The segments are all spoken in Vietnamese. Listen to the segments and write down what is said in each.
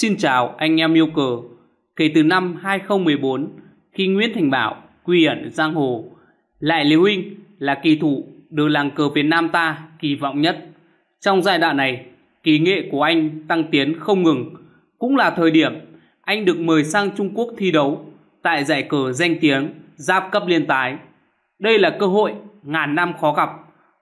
Xin chào anh em yêu cờ. Kể từ năm 2014, khi Nguyễn Thành Bảo quy ẩn giang hồ, lại Lý Huynh là kỳ thủ được làng cờ Việt Nam ta kỳ vọng nhất. Trong giai đoạn này, kỳ nghệ của anh tăng tiến không ngừng. Cũng là thời điểm anh được mời sang Trung Quốc thi đấu tại giải cờ danh tiếng giáp cấp liên tái. Đây là cơ hội ngàn năm khó gặp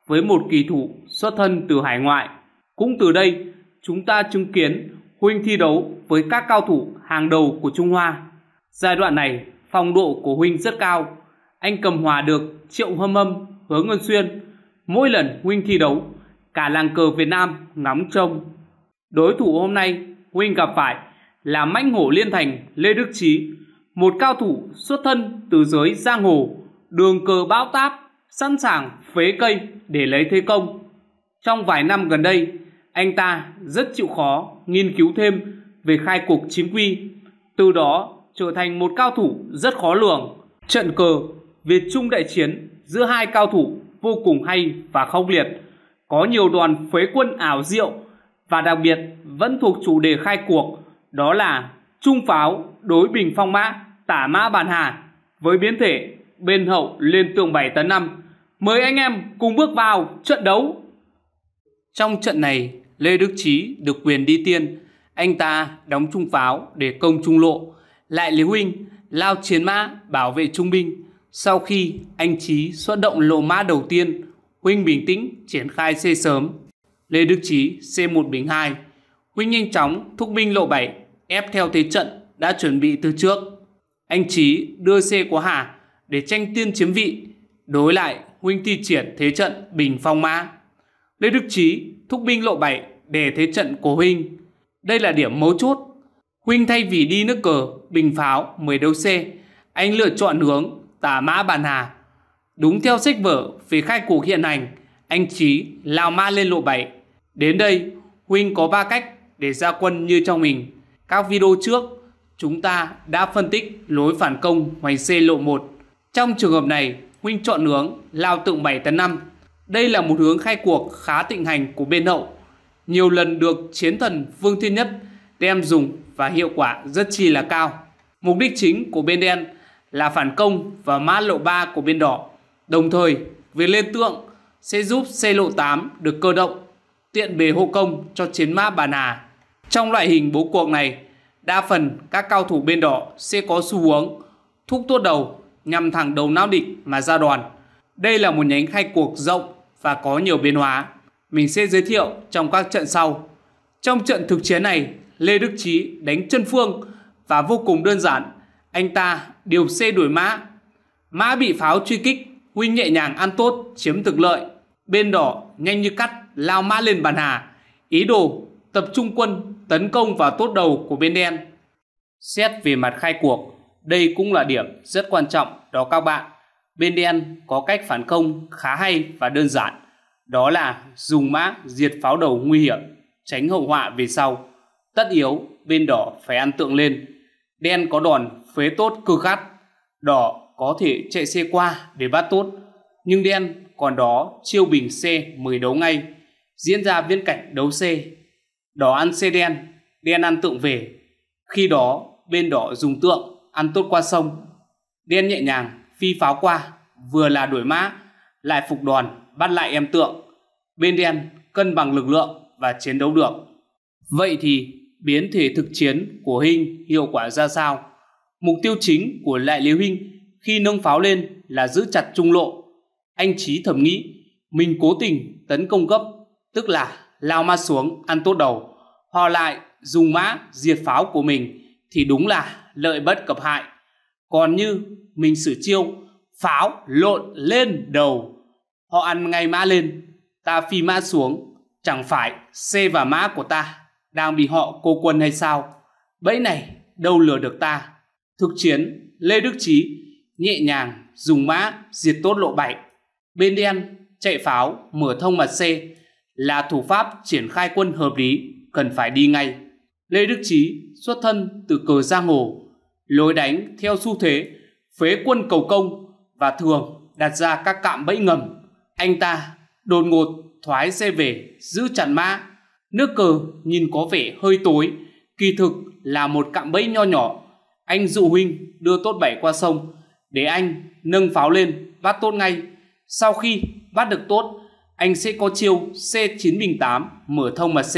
với một kỳ thủ xuất thân từ hải ngoại. Cũng từ đây, chúng ta chứng kiến Huynh thi đấu với các cao thủ hàng đầu của Trung Hoa. Giai đoạn này, phong độ của Huynh rất cao. Anh cầm hòa được Triệu Hâm Hâm, Hứa Ngân Xuyên. Mỗi lần Huynh thi đấu, cả làng cờ Việt Nam ngóng trông. Đối thủ hôm nay Huynh gặp phải là mãnh hổ liên thành Lê Đức Trí, một cao thủ xuất thân từ giới giang hồ, đường cờ bão táp, sẵn sàng phế cây để lấy thế công. Trong vài năm gần đây, anh ta rất chịu khó nghiên cứu thêm về khai cuộc chính quy, từ đó trở thành một cao thủ rất khó lường. Trận cờ Việt Trung đại chiến giữa hai cao thủ vô cùng hay và khốc liệt, có nhiều đoàn phế quân ảo diệu và đặc biệt vẫn thuộc chủ đề khai cuộc, đó là trung pháo đối bình phong mã tả mã bàn hà với biến thể bên hậu lên tượng 7 tấn 5. Mời anh em cùng bước vào trận đấu trong trận này, Lê Đức Chí được quyền đi tiên, anh ta đóng trung pháo để công trung lộ. Lại Lý Huynh lao chiến mã bảo vệ trung binh. Sau khi anh Chí xuất động lộ mã đầu tiên, Huynh bình tĩnh triển khai xe sớm. Lê Đức Chí C1 bình 2. Huynh nhanh chóng thúc binh lộ 7, ép theo thế trận đã chuẩn bị từ trước. Anh Chí đưa xe của Hà để tranh tiên chiếm vị. Đối lại, Huynh thi triển thế trận bình phong mã. Lê Đức Chí thúc binh lộ bảy để thế trận của Huynh. Đây là điểm mấu chốt. Huynh thay vì đi nước cờ, bình pháo, 10 đấu C, anh lựa chọn hướng tả mã bàn hà. Đúng theo sách vở về khai cuộc hiện hành, anh Chí lao ma lên lộ bảy. Đến đây, Huynh có 3 cách để ra quân như trong mình. Các video trước, chúng ta đã phân tích lối phản công hoành C lộ 1. Trong trường hợp này, Huynh chọn hướng lao tượng 7 tấn 5 đây là một hướng khai cuộc khá tịnh hành của bên hậu, nhiều lần được chiến thần Vương Thiên Nhất đem dùng và hiệu quả rất chi là cao. Mục đích chính của bên đen là phản công và mã lộ 3 của bên đỏ. Đồng thời, việc lên tượng sẽ giúp xe lộ 8 được cơ động, tiện bề hộ công cho chiến mã bàn hà. Trong loại hình bố cuộc này, đa phần các cao thủ bên đỏ sẽ có xu hướng thúc tuốt đầu nhằm thẳng đầu não địch mà ra đoàn. Đây là một nhánh khai cuộc rộng và có nhiều biến hóa. Mình sẽ giới thiệu trong các trận sau. Trong trận thực chiến này, Lê Đức Trí đánh chân phương và vô cùng đơn giản. Anh ta điều xe đuổi mã. Mã bị pháo truy kích, Huynh nhẹ nhàng ăn tốt, chiếm thực lợi. Bên đỏ nhanh như cắt, lao mã lên bàn hà. Ý đồ tập trung quân tấn công vào tốt đầu của bên đen. Xét về mặt khai cuộc, đây cũng là điểm rất quan trọng đó các bạn bên đen có cách phản công khá hay và đơn giản, đó là dùng mã diệt pháo đầu nguy hiểm, tránh hậu họa về sau. Tất yếu, bên đỏ phải ăn tượng lên. Đen có đòn phế tốt cực khát, đỏ có thể chạy xe qua để bắt tốt, nhưng đen còn đó chiêu bình xe 10 đấu ngay, diễn ra viên cảnh đấu xe. Đỏ ăn xe đen, đen ăn tượng về. Khi đó, bên đỏ dùng tượng, ăn tốt qua sông. Đen nhẹ nhàng phi pháo qua, vừa là đuổi mã, lại phục đoàn bắt lại em tượng. Bên đen cân bằng lực lượng và chiến đấu được. Vậy thì biến thể thực chiến của Hinh hiệu quả ra sao? Mục tiêu chính của lại Liêu Hinh khi nâng pháo lên là giữ chặt trung lộ. Anh Chí thầm nghĩ, mình cố tình tấn công gấp, tức là lao ma xuống ăn tốt đầu. Họ lại dùng mã diệt pháo của mình thì đúng là lợi bất cập hại còn như mình sử chiêu pháo lộn lên đầu họ ăn ngay mã lên ta phi mã xuống chẳng phải c và mã của ta đang bị họ cô quân hay sao bẫy này đâu lừa được ta thực chiến lê đức trí nhẹ nhàng dùng mã diệt tốt lộ bảy bên đen chạy pháo mở thông mặt c là thủ pháp triển khai quân hợp lý cần phải đi ngay lê đức trí xuất thân từ cờ giang hồ lối đánh theo xu thế, phế quân cầu công và thường đặt ra các cạm bẫy ngầm. Anh ta đột ngột thoái xe về giữ chặn mã. Nước cờ nhìn có vẻ hơi tối, kỳ thực là một cạm bẫy nho nhỏ. Anh dụ huynh đưa tốt bảy qua sông để anh nâng pháo lên bắt tốt ngay. Sau khi bắt được tốt, anh sẽ có chiêu C9 bình 8 mở thông mà C.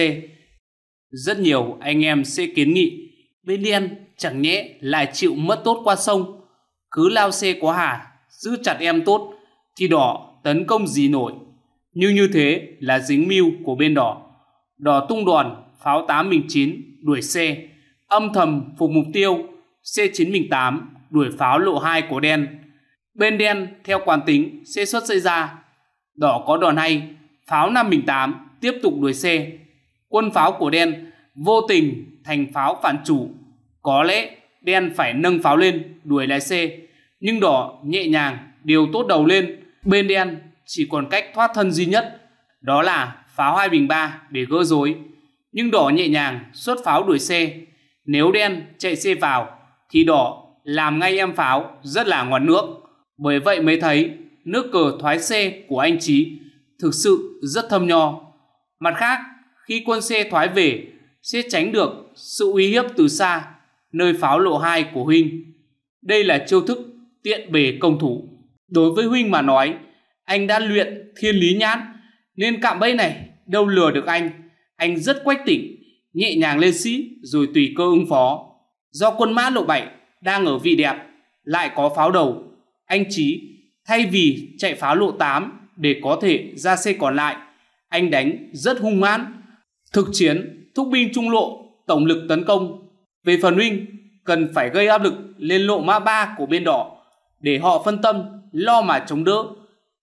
Rất nhiều anh em sẽ kiến nghị bên đen chẳng nhẽ lại chịu mất tốt qua sông. Cứ lao xe quá hà, giữ chặt em tốt, thì đỏ tấn công gì nổi. như như thế là dính mưu của bên đỏ. Đỏ tung đoàn pháo 8 mình 9, đuổi xe, âm thầm phục mục tiêu, xe 9 mình 8, đuổi pháo lộ 2 của đen. Bên đen, theo quán tính, xe xuất xảy ra. Đỏ có đòn hay, pháo 5 mình 8, tiếp tục đuổi xe. Quân pháo của đen vô tình thành pháo phản chủ có lẽ đen phải nâng pháo lên đuổi lái xe, nhưng đỏ nhẹ nhàng điều tốt đầu lên. Bên đen chỉ còn cách thoát thân duy nhất, đó là pháo hai bình ba để gỡ rối. Nhưng đỏ nhẹ nhàng xuất pháo đuổi xe. Nếu đen chạy xe vào thì đỏ làm ngay em pháo rất là ngoan nước. Bởi vậy mới thấy nước cờ thoái xe của anh Trí thực sự rất thâm nho. Mặt khác, khi quân xe thoái về sẽ tránh được sự uy hiếp từ xa nơi pháo lộ 2 của Huynh. Đây là chiêu thức tiện bề công thủ. Đối với Huynh mà nói, anh đã luyện thiên lý nhãn, nên cạm bẫy này đâu lừa được anh. Anh rất quách tỉnh, nhẹ nhàng lên sĩ rồi tùy cơ ứng phó. Do quân mã lộ 7 đang ở vị đẹp, lại có pháo đầu. Anh Chí, thay vì chạy pháo lộ 8 để có thể ra xe còn lại, anh đánh rất hung hãn. Thực chiến, thúc binh trung lộ, tổng lực tấn công về phần Ring, cần phải gây áp lực lên lộ mã 3 của bên đỏ để họ phân tâm lo mà chống đỡ.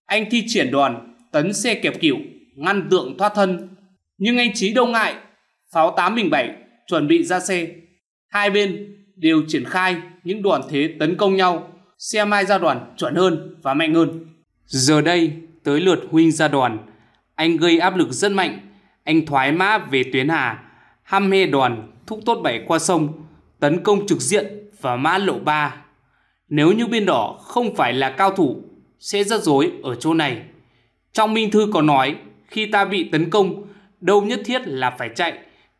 Anh thi triển đoàn tấn xe kẹp kiểu ngăn tượng thoát thân nhưng anh Chí đâu ngại pháo bình 807 chuẩn bị ra xe. Hai bên đều triển khai những đoàn thế tấn công nhau, xe mai ra đoàn chuẩn hơn và mạnh hơn. Giờ đây, tới lượt huynh ra đoàn, anh gây áp lực rất mạnh, anh thoái mã về tuyến hà, hăm hê đoàn thúc tốt bảy qua sông, tấn công trực diện và mã lộ 3. Nếu như bên đỏ không phải là cao thủ, sẽ rất rối ở chỗ này. Trong Minh Thư có nói, khi ta bị tấn công, đâu nhất thiết là phải chạy,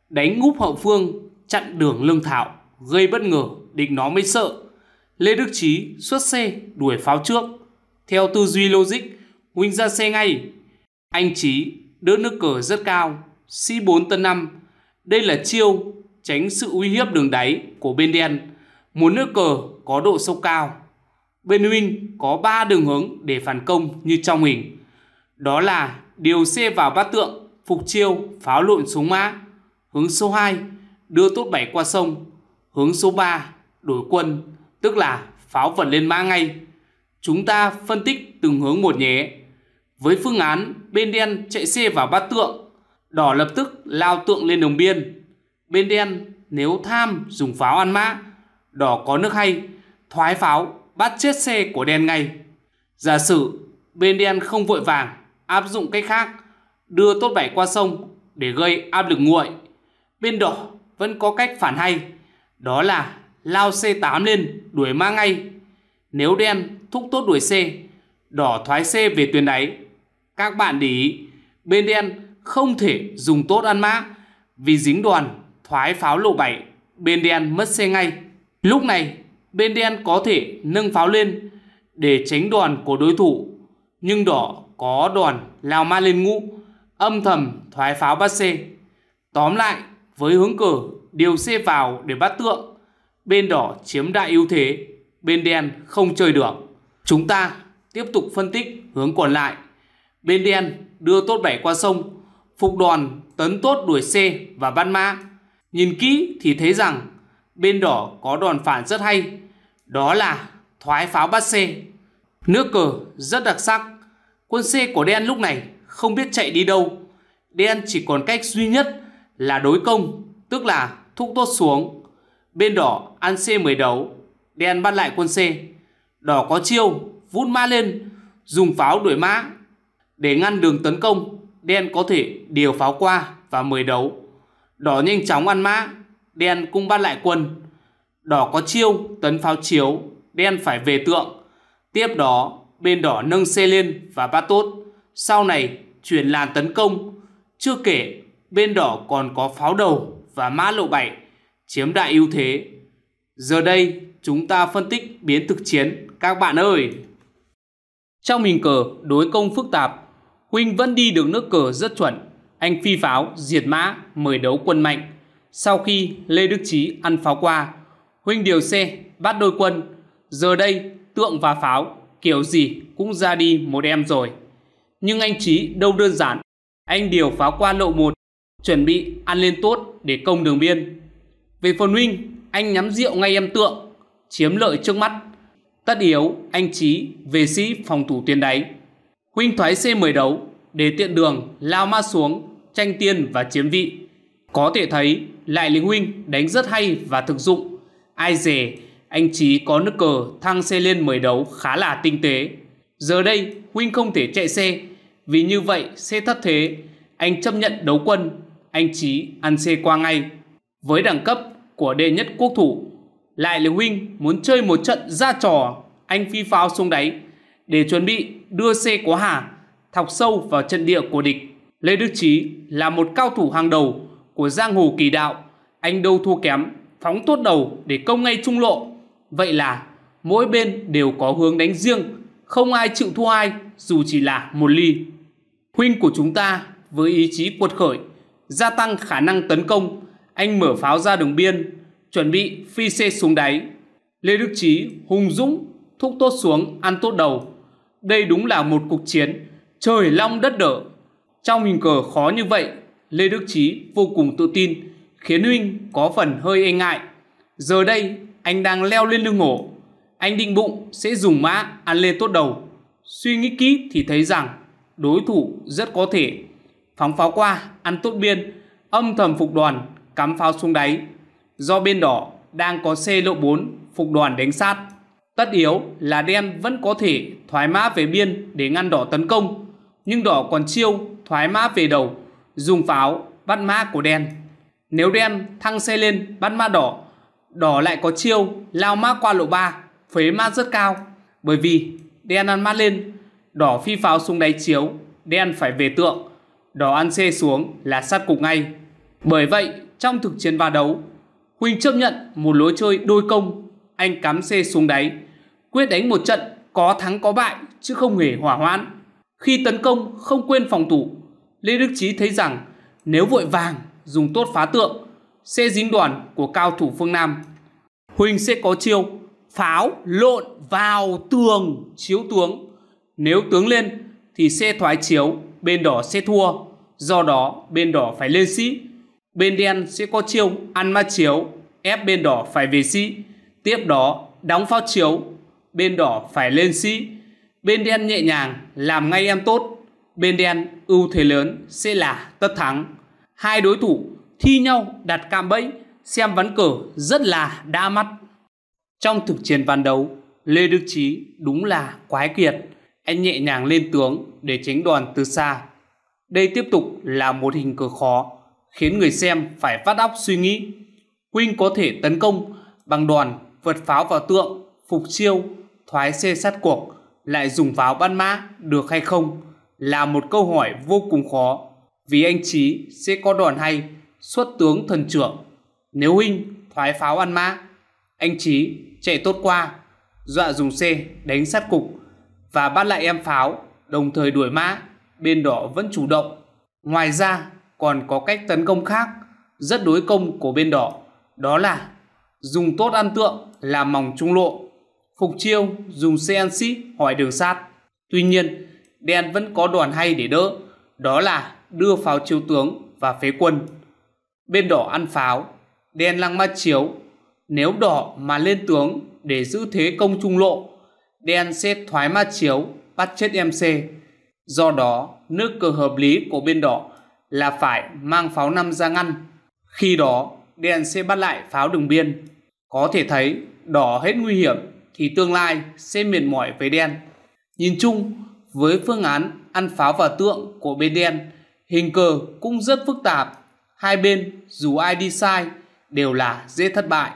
đánh ngúp hậu phương, chặn đường lương thảo, gây bất ngờ, địch nó mới sợ. Lê Đức Trí xuất xe đuổi pháo trước. Theo tư duy logic, Huynh ra xe ngay. Anh Trí đỡ nước cờ rất cao, C4 tân 5. Đây là chiêu tránh sự uy hiếp đường đáy của bên đen. Muốn nước cờ có độ sâu cao. Bên Win có 3 đường hướng để phản công như trong hình. Đó là điều xe vào bát tượng, phục chiêu, pháo lộn xuống mã. Hướng số 2, đưa tốt 7 qua sông. Hướng số 3, đổi quân, tức là pháo vật lên mã ngay. Chúng ta phân tích từng hướng một nhé. Với phương án bên đen chạy xe vào bát tượng, đỏ lập tức lao tượng lên đồng biên, Bên đen nếu tham dùng pháo ăn mã, đỏ có nước hay, thoái pháo bắt chết xe của đen ngay. Giả sử bên đen không vội vàng, áp dụng cách khác, đưa tốt bảy qua sông để gây áp lực nguội. Bên đỏ vẫn có cách phản hay, đó là lao xe 8 lên đuổi mã ngay. Nếu đen thúc tốt đuổi xe đỏ thoái xe về tuyến đáy. Các bạn để ý, bên đen không thể dùng tốt ăn mã vì dính đoàn thoái pháo lộ 7, bên đen mất xe ngay. Lúc này, bên đen có thể nâng pháo lên để tránh đoàn của đối thủ, nhưng đỏ có đoàn lao ma lên ngũ, âm thầm thoái pháo bắt xe. Tóm lại, với hướng cờ điều xe vào để bắt tượng, bên đỏ chiếm đại ưu thế, bên đen không chơi được. Chúng ta tiếp tục phân tích hướng còn lại. Bên đen đưa tốt bảy qua sông, phục đoàn tấn tốt đuổi xe và ban mã Nhìn kỹ thì thấy rằng bên đỏ có đòn phản rất hay, đó là thoái pháo bắt c Nước cờ rất đặc sắc, quân C của đen lúc này không biết chạy đi đâu. Đen chỉ còn cách duy nhất là đối công, tức là thúc tốt xuống. Bên đỏ ăn c mới đấu, đen bắt lại quân C. Đỏ có chiêu, vút mã lên, dùng pháo đuổi mã. Để ngăn đường tấn công, đen có thể điều pháo qua và mười đấu. Đỏ nhanh chóng ăn mã, đen cung bắt lại quân. Đỏ có chiêu, tấn pháo chiếu, đen phải về tượng. Tiếp đó, bên đỏ nâng xe lên và bắt tốt. Sau này, chuyển làn tấn công. Chưa kể, bên đỏ còn có pháo đầu và mã lộ bảy chiếm đại ưu thế. Giờ đây, chúng ta phân tích biến thực chiến các bạn ơi. Trong hình cờ đối công phức tạp, Huynh vẫn đi được nước cờ rất chuẩn anh phi pháo diệt mã mời đấu quân mạnh. Sau khi Lê Đức Chí ăn pháo qua, huynh điều xe bắt đôi quân. Giờ đây tượng và pháo kiểu gì cũng ra đi một em rồi. Nhưng anh Chí đâu đơn giản. Anh điều pháo qua lộ một, chuẩn bị ăn lên tốt để công đường biên. Về phần huynh, anh nhắm rượu ngay em tượng, chiếm lợi trước mắt. Tất yếu anh Chí về sĩ phòng thủ tuyến đáy. Huynh thoái xe mời đấu để tiện đường lao ma xuống tranh tiên và chiếm vị. Có thể thấy, Lại Lý Huynh đánh rất hay và thực dụng. Ai dè, anh Chí có nước cờ thăng xe lên mới đấu khá là tinh tế. Giờ đây, Huynh không thể chạy xe, vì như vậy xe thất thế. Anh chấp nhận đấu quân, anh Chí ăn xe qua ngay. Với đẳng cấp của đệ nhất quốc thủ, Lại Lý Huynh muốn chơi một trận ra trò, anh phi pháo xuống đáy để chuẩn bị đưa xe của hà thọc sâu vào trận địa của địch. Lê Đức Chí là một cao thủ hàng đầu của giang hồ kỳ đạo. Anh đâu thua kém, phóng tốt đầu để công ngay trung lộ. Vậy là mỗi bên đều có hướng đánh riêng, không ai chịu thua ai dù chỉ là một ly. Huynh của chúng ta với ý chí cuột khởi, gia tăng khả năng tấn công, anh mở pháo ra đường biên, chuẩn bị phi xe xuống đáy. Lê Đức Chí hùng dũng, thúc tốt xuống, ăn tốt đầu. Đây đúng là một cuộc chiến trời long đất đở trong hình cờ khó như vậy, Lê Đức Chí vô cùng tự tin, khiến huynh có phần hơi e ngại. Giờ đây, anh đang leo lên lưng ngổ. Anh định bụng sẽ dùng mã ăn lên tốt đầu. Suy nghĩ kỹ thì thấy rằng đối thủ rất có thể phóng pháo qua, ăn tốt biên, âm thầm phục đoàn, cắm pháo xuống đáy. Do bên đỏ đang có xe lộ 4, phục đoàn đánh sát. Tất yếu là đen vẫn có thể thoái mã về biên để ngăn đỏ tấn công, nhưng đỏ còn chiêu thoái mã về đầu, dùng pháo, bắt mã của đen. Nếu đen thăng xe lên, bắt mã đỏ, đỏ lại có chiêu lao mã qua lộ 3, phế mã rất cao. Bởi vì đen ăn mã lên, đỏ phi pháo xuống đáy chiếu, đen phải về tượng, đỏ ăn xe xuống là sát cục ngay. Bởi vậy, trong thực chiến và đấu, Huynh chấp nhận một lối chơi đôi công, anh cắm xe xuống đáy, quyết đánh một trận có thắng có bại chứ không hề hỏa hoãn. Khi tấn công không quên phòng thủ, Lê Đức Chí thấy rằng nếu vội vàng dùng tốt phá tượng sẽ dính đoàn của cao thủ phương Nam. Huỳnh sẽ có chiêu pháo lộn vào tường chiếu tướng. Nếu tướng lên thì sẽ thoái chiếu, bên đỏ sẽ thua. Do đó bên đỏ phải lên sĩ. Bên đen sẽ có chiêu ăn ma chiếu, ép bên đỏ phải về sĩ. Tiếp đó đóng pháo chiếu, bên đỏ phải lên sĩ. Bên đen nhẹ nhàng làm ngay em tốt bên đen ưu thế lớn sẽ là tất thắng. Hai đối thủ thi nhau đặt cam bẫy xem ván cờ rất là đa mắt. Trong thực chiến ván đấu, Lê Đức Trí đúng là quái kiệt. Anh nhẹ nhàng lên tướng để tránh đòn từ xa. Đây tiếp tục là một hình cờ khó, khiến người xem phải phát óc suy nghĩ. Huynh có thể tấn công bằng đòn, vượt pháo vào tượng, phục chiêu, thoái xe sát cuộc, lại dùng pháo ban mã được hay không? là một câu hỏi vô cùng khó vì anh Chí sẽ có đòn hay xuất tướng thần trưởng. Nếu huynh thoái pháo ăn mã, anh Chí chạy tốt qua, dọa dùng xe đánh sát cục và bắt lại em pháo, đồng thời đuổi mã, bên đỏ vẫn chủ động. Ngoài ra còn có cách tấn công khác rất đối công của bên đỏ, đó là dùng tốt ăn tượng làm mỏng trung lộ, phục chiêu dùng xe ăn xít hỏi đường sát. Tuy nhiên, đen vẫn có đoàn hay để đỡ, đó là đưa pháo chiếu tướng và phế quân. Bên đỏ ăn pháo, đen lăng ma chiếu, nếu đỏ mà lên tướng để giữ thế công trung lộ, đen sẽ thoái ma chiếu, bắt chết MC. Do đó, nước cờ hợp lý của bên đỏ là phải mang pháo năm ra ngăn. Khi đó, đen sẽ bắt lại pháo đường biên. Có thể thấy, đỏ hết nguy hiểm thì tương lai sẽ mệt mỏi với đen. Nhìn chung, với phương án ăn pháo vào tượng của bên đen, hình cờ cũng rất phức tạp. Hai bên dù ai đi sai đều là dễ thất bại.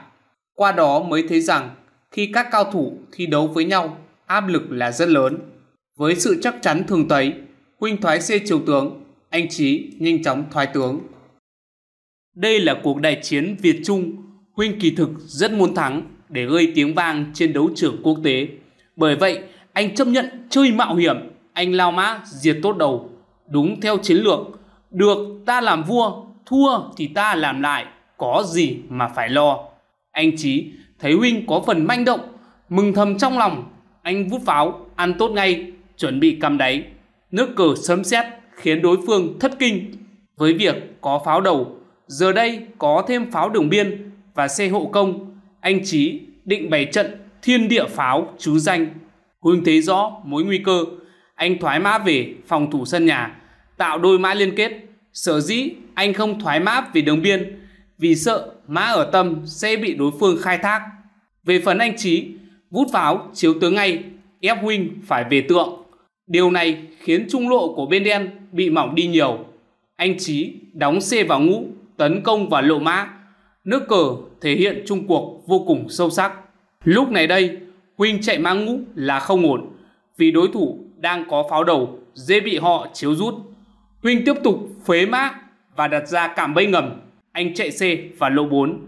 Qua đó mới thấy rằng khi các cao thủ thi đấu với nhau, áp lực là rất lớn. Với sự chắc chắn thường thấy, huynh thoái xê triều tướng, anh Chí nhanh chóng thoái tướng. Đây là cuộc đại chiến Việt Trung, huynh kỳ thực rất muốn thắng để gây tiếng vang trên đấu trường quốc tế. Bởi vậy, anh chấp nhận chơi mạo hiểm, anh lao mã diệt tốt đầu, đúng theo chiến lược, được ta làm vua, thua thì ta làm lại, có gì mà phải lo. Anh Chí thấy huynh có phần manh động, mừng thầm trong lòng, anh vút pháo, ăn tốt ngay, chuẩn bị cầm đáy. Nước cờ sấm sét khiến đối phương thất kinh. Với việc có pháo đầu, giờ đây có thêm pháo đường biên và xe hộ công, anh Chí định bày trận thiên địa pháo chú danh Hưng thấy rõ mối nguy cơ, anh thoái mã về phòng thủ sân nhà, tạo đôi mã liên kết. Sở dĩ anh không thoái mã về đường biên vì sợ mã ở tâm sẽ bị đối phương khai thác. Về phần anh Chí, vút pháo chiếu tướng ngay, ép huynh phải về tượng. Điều này khiến trung lộ của bên đen bị mỏng đi nhiều. Anh Chí đóng xe vào ngũ, tấn công vào lộ mã. Nước cờ thể hiện trung cuộc vô cùng sâu sắc. Lúc này đây, Huynh chạy mang ngũ là không ổn vì đối thủ đang có pháo đầu dễ bị họ chiếu rút. Huynh tiếp tục phế mã và đặt ra cảm bẫy ngầm. Anh chạy C và lộ 4.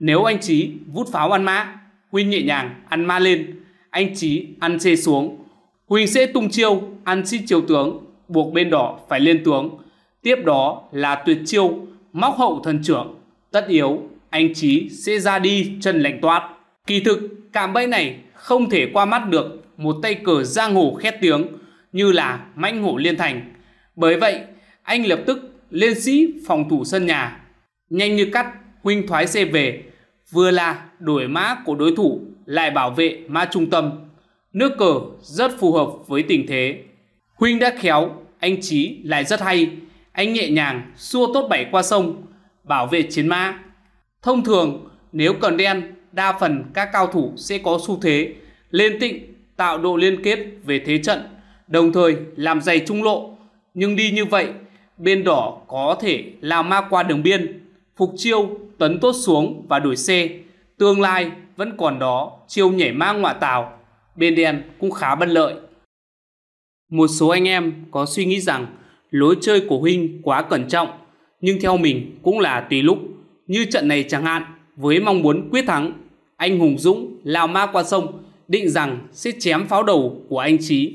Nếu anh Chí vút pháo ăn mã, Huynh nhẹ nhàng ăn ma lên. Anh Chí ăn C xuống. Huynh sẽ tung chiêu, ăn xít chiều tướng, buộc bên đỏ phải lên tướng. Tiếp đó là tuyệt chiêu, móc hậu thần trưởng. Tất yếu, anh Chí sẽ ra đi chân lành toát. Kỳ thực, cảm bẫy này không thể qua mắt được một tay cờ giang hồ khét tiếng như là mãnh hổ liên thành. Bởi vậy, anh lập tức lên sĩ phòng thủ sân nhà. Nhanh như cắt, huynh thoái xe về, vừa là đổi mã của đối thủ lại bảo vệ mã trung tâm. Nước cờ rất phù hợp với tình thế. Huynh đã khéo, anh trí lại rất hay. Anh nhẹ nhàng xua tốt bảy qua sông, bảo vệ chiến mã. Thông thường, nếu cần đen đa phần các cao thủ sẽ có xu thế lên tịnh, tạo độ liên kết về thế trận, đồng thời làm dày trung lộ. Nhưng đi như vậy, bên đỏ có thể lao ma qua đường biên, phục chiêu, tấn tốt xuống và đuổi xe. Tương lai vẫn còn đó, chiêu nhảy ma ngoại tào. bên đen cũng khá bất lợi. Một số anh em có suy nghĩ rằng lối chơi của Huynh quá cẩn trọng, nhưng theo mình cũng là tùy lúc. Như trận này chẳng hạn, với mong muốn quyết thắng. Anh Hùng Dũng lao ma qua sông, định rằng sẽ chém pháo đầu của anh Chí.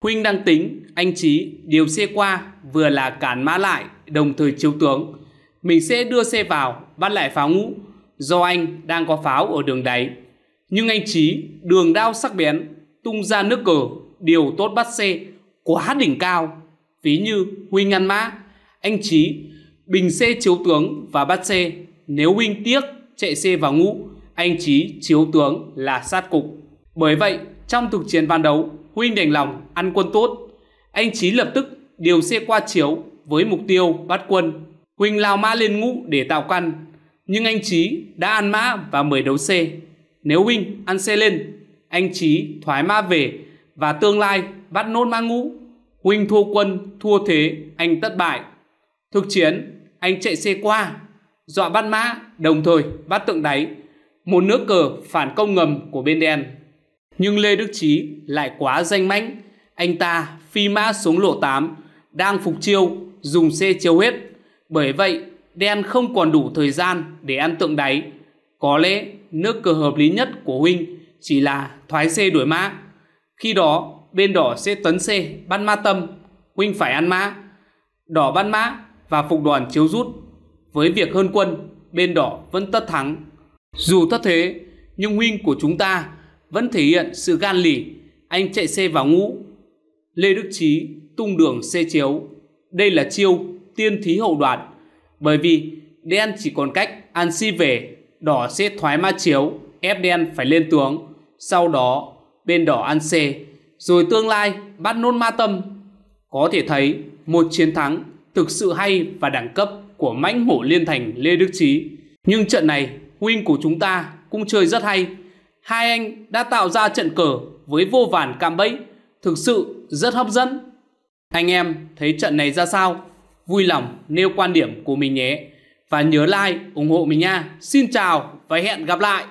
Huynh đang tính, anh Chí điều xe qua vừa là cản mã lại, đồng thời chiếu tướng. Mình sẽ đưa xe vào, bắt lại pháo ngũ, do anh đang có pháo ở đường đáy. Nhưng anh Chí đường đao sắc bén, tung ra nước cờ, điều tốt bắt xe, quá đỉnh cao. Ví như Huynh ăn mã, anh Chí bình xe chiếu tướng và bắt xe. Nếu Huynh tiếc chạy xe vào ngũ, anh Chí chiếu tướng là sát cục. Bởi vậy, trong thực chiến ban đầu, Huynh đành lòng ăn quân tốt. Anh Chí lập tức điều xe qua chiếu với mục tiêu bắt quân. Huynh lao mã lên ngũ để tạo căn, nhưng anh Chí đã ăn mã và mời đấu xe. Nếu Huynh ăn xe lên, anh Chí thoái mã về và tương lai bắt nốt mã ngũ. Huynh thua quân, thua thế, anh thất bại. Thực chiến, anh chạy xe qua, dọa bắt mã đồng thời bắt tượng đáy, một nước cờ phản công ngầm của bên đen. Nhưng Lê Đức Chí lại quá danh mãnh, anh ta phi mã xuống lộ 8, đang phục chiêu, dùng xe chiếu hết. Bởi vậy, đen không còn đủ thời gian để ăn tượng đáy. Có lẽ nước cờ hợp lý nhất của huynh chỉ là thoái xe đuổi mã. Khi đó, bên đỏ sẽ tấn xe bắt ma tâm, huynh phải ăn mã. Đỏ bắt mã và phục đoàn chiếu rút. Với việc hơn quân bên đỏ vẫn tất thắng. Dù thất thế, nhưng Huynh của chúng ta vẫn thể hiện sự gan lì. Anh chạy xe vào ngũ. Lê Đức Trí tung đường xe chiếu. Đây là chiêu tiên thí hậu đoạn. Bởi vì đen chỉ còn cách ăn si về, đỏ sẽ thoái ma chiếu, ép đen phải lên tướng. Sau đó, bên đỏ ăn xe, rồi tương lai bắt nôn ma tâm. Có thể thấy, một chiến thắng thực sự hay và đẳng cấp của mãnh hổ liên thành Lê Đức Trí. Nhưng trận này, huynh của chúng ta cũng chơi rất hay. Hai anh đã tạo ra trận cờ với vô vàn cam bẫy, thực sự rất hấp dẫn. Anh em thấy trận này ra sao? Vui lòng nêu quan điểm của mình nhé. Và nhớ like, ủng hộ mình nha. Xin chào và hẹn gặp lại.